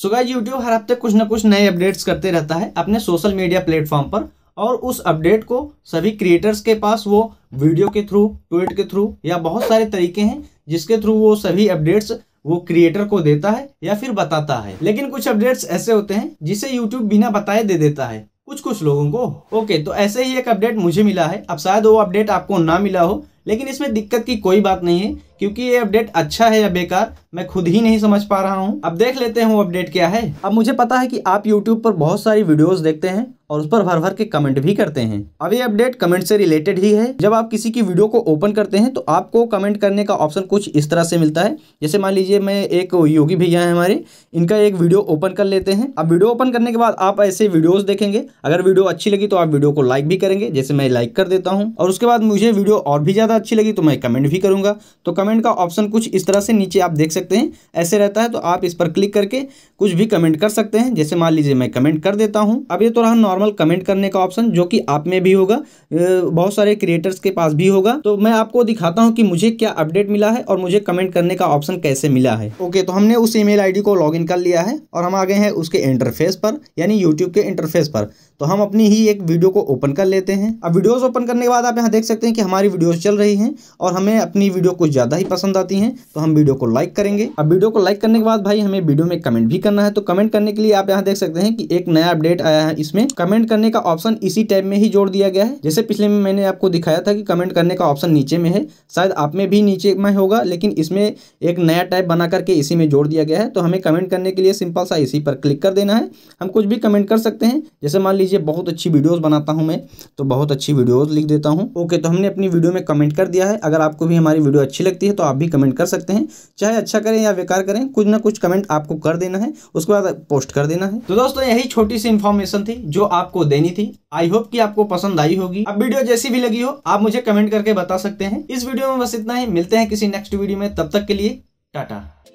so guys YouTube हर हफ्ते कुछ ना कुछ नए अपडेट्स करते रहता है अपने सोशल मीडिया प्लेटफॉर्म पर और उस अपडेट को सभी क्रिएटर्स के पास वो वीडियो के थ्रू ट्वीट के थ्रू या बहुत सारे तरीके हैं जिसके थ्रू वो सभी अपडेट्स वो क्रिएटर को देता है या फिर बताता है लेकिन कुछ अपडेट्स ऐसे होते हैं जिसे यूट्यूब बिना बताए दे देता है कुछ कुछ लोगों को ओके तो ऐसे ही एक अपडेट मुझे मिला है अब शायद वो अपडेट आपको ना मिला हो लेकिन इसमें दिक्कत की कोई बात नहीं है क्योंकि ये अपडेट अच्छा है या बेकार मैं खुद ही नहीं समझ पा रहा हूँ अब देख लेते हैं वो अपडेट क्या है अब मुझे पता है कि आप यूट्यूब पर बहुत सारी वीडियोस देखते हैं और उस पर भर भर के कमेंट भी करते हैं अब ये अपडेट कमेंट से रिलेटेड ही है जब आप किसी की वीडियो को ओपन करते हैं तो आपको कमेंट करने का ऑप्शन कुछ इस तरह से मिलता है जैसे मान लीजिए मैं एक योगी भैया है हमारे इनका एक वीडियो ओपन कर लेते हैं अब वीडियो ओपन करने के बाद आप ऐसे वीडियोज़ देखेंगे अगर वीडियो अच्छी लगी तो आप वीडियो को लाइक भी करेंगे जैसे मैं लाइक कर देता हूँ और उसके बाद मुझे वीडियो और भी ज़्यादा अच्छी लगी तो मैं कमेंट भी करूंगा तो कमेंट का ऑप्शन कुछ इस तरह से नीचे आप देख सकते हैं ऐसे रहता है तो आप इस पर क्लिक करके कुछ भी कमेंट कर सकते हैं जैसे मान लीजिए मैं कमेंट कर देता हूँ अब ये तो रहा नॉर्मल नॉर्मल कमेंट करने का ऑप्शन जो कि आप में भी होगा बहुत सारे क्रिएटर्स के पास भी होगा तो मैं आपको दिखाता हूँ कि मुझे क्या अपडेट मिला है और मुझे कमेंट करने का ऑप्शन कैसे मिला है ओके तो हमने उस ईमेल आईडी को लॉगिन कर लिया है और हम आ गए हैं उसके इंटरफेस पर यानी यूट्यूब के इंटरफेस पर तो हम अपनी ही एक वीडियो को ओपन कर लेते हैं अब वीडियोज ओपन करने के बाद आप यहाँ देख सकते हैं कि हमारी वीडियोज चल रही है और हमें अपनी वीडियो कुछ ज़्यादा ही पसंद आती है तो हम वीडियो को लाइक करेंगे अब वीडियो को लाइक करने के बाद भाई हमें वीडियो में कमेंट भी करना है तो कमेंट करने के लिए आप यहाँ देख सकते हैं कि एक नया अपडेट आया है इसमें कमेंट कमेंट करने का ऑप्शन इसी टैब में ही जोड़ दिया गया है जैसे पिछले में मैंने आपको दिखाया था कि कमेंट करने का ऑप्शन नीचे में है शायद आप में भी नीचे में होगा लेकिन इसमें एक नया टैब बना करके इसी में जोड़ दिया गया है तो हमें कमेंट करने के लिए सिंपल सा इसी पर क्लिक कर देना है हम कुछ भी कमेंट कर सकते हैं जैसे मान लीजिए बहुत अच्छी वीडियोज बनाता हूँ मैं तो बहुत अच्छी वीडियोज लिख देता हूँ ओके तो हमने अपनी वीडियो में कमेंट कर दिया है अगर आपको भी हमारी वीडियो अच्छी लगती है तो आप भी कमेंट कर सकते हैं चाहे अच्छा करें या बेकार करें कुछ ना कुछ कमेंट आपको कर देना है उसके बाद पोस्ट कर देना है तो दोस्तों यही छोटी सी इन्फॉर्मेशन थी जो आपको देनी थी आई होप कि आपको पसंद आई होगी अब वीडियो जैसी भी लगी हो आप मुझे कमेंट करके बता सकते हैं इस वीडियो में बस इतना ही मिलते हैं किसी नेक्स्ट वीडियो में तब तक के लिए टाटा